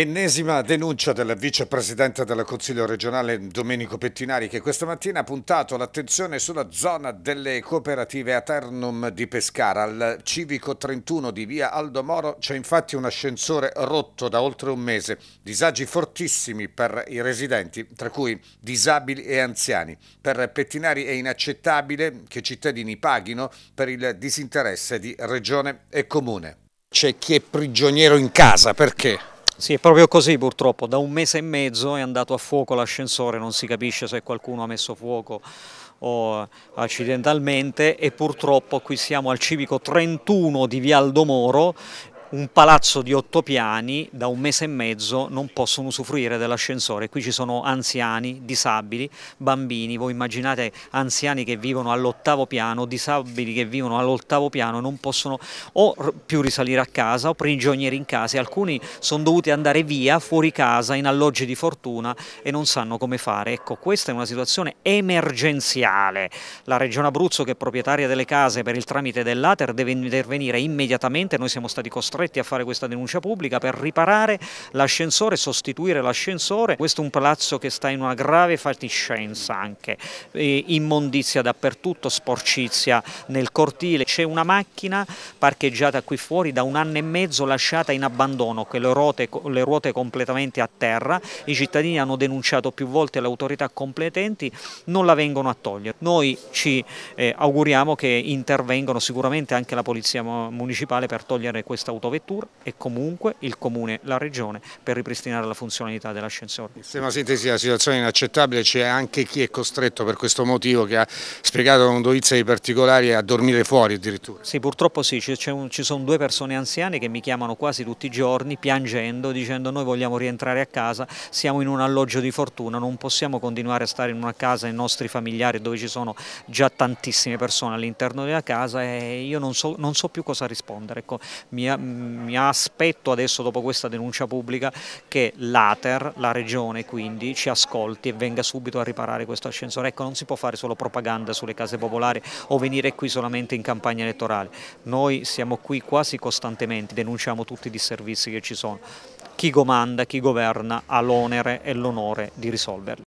Ennesima denuncia del vicepresidente del Consiglio regionale Domenico Pettinari che questa mattina ha puntato l'attenzione sulla zona delle cooperative Aternum di Pescara. Al civico 31 di via Aldo Moro c'è infatti un ascensore rotto da oltre un mese. Disagi fortissimi per i residenti, tra cui disabili e anziani. Per Pettinari è inaccettabile che i cittadini paghino per il disinteresse di regione e comune. C'è chi è prigioniero in casa, perché? Sì, è proprio così purtroppo, da un mese e mezzo è andato a fuoco l'ascensore, non si capisce se qualcuno ha messo fuoco o accidentalmente e purtroppo qui siamo al civico 31 di Vialdomoro un palazzo di otto piani da un mese e mezzo non possono usufruire dell'ascensore, qui ci sono anziani, disabili, bambini, voi immaginate anziani che vivono all'ottavo piano, disabili che vivono all'ottavo piano, non possono o più risalire a casa o prigionieri in casa, alcuni sono dovuti andare via fuori casa in alloggi di fortuna e non sanno come fare, ecco questa è una situazione emergenziale, la Regione Abruzzo che è proprietaria delle case per il tramite dell'Ater deve intervenire immediatamente, noi siamo stati costretti costretti a fare questa denuncia pubblica per riparare l'ascensore, sostituire l'ascensore. Questo è un palazzo che sta in una grave fatiscenza anche, immondizia dappertutto, sporcizia nel cortile. C'è una macchina parcheggiata qui fuori da un anno e mezzo lasciata in abbandono, con le ruote, le ruote completamente a terra. I cittadini hanno denunciato più volte le autorità competenti, non la vengono a togliere. Noi ci eh, auguriamo che intervengano sicuramente anche la Polizia Municipale per togliere questa autorità Vettur e comunque il Comune, la Regione per ripristinare la funzionalità dell'ascensore. Se una sintesi della situazione è inaccettabile c'è anche chi è costretto per questo motivo che ha spiegato con dovizia di particolari a dormire fuori addirittura. Sì purtroppo sì, un, ci sono due persone anziane che mi chiamano quasi tutti i giorni piangendo dicendo noi vogliamo rientrare a casa, siamo in un alloggio di fortuna, non possiamo continuare a stare in una casa i nostri familiari dove ci sono già tantissime persone all'interno della casa e io non so, non so più cosa rispondere. Ecco, mi, mi aspetto adesso dopo questa denuncia pubblica che l'Ater, la regione quindi, ci ascolti e venga subito a riparare questo ascensore. Ecco, non si può fare solo propaganda sulle case popolari o venire qui solamente in campagna elettorale. Noi siamo qui quasi costantemente, denunciamo tutti i disservizi che ci sono. Chi comanda, chi governa ha l'onere e l'onore di risolverli.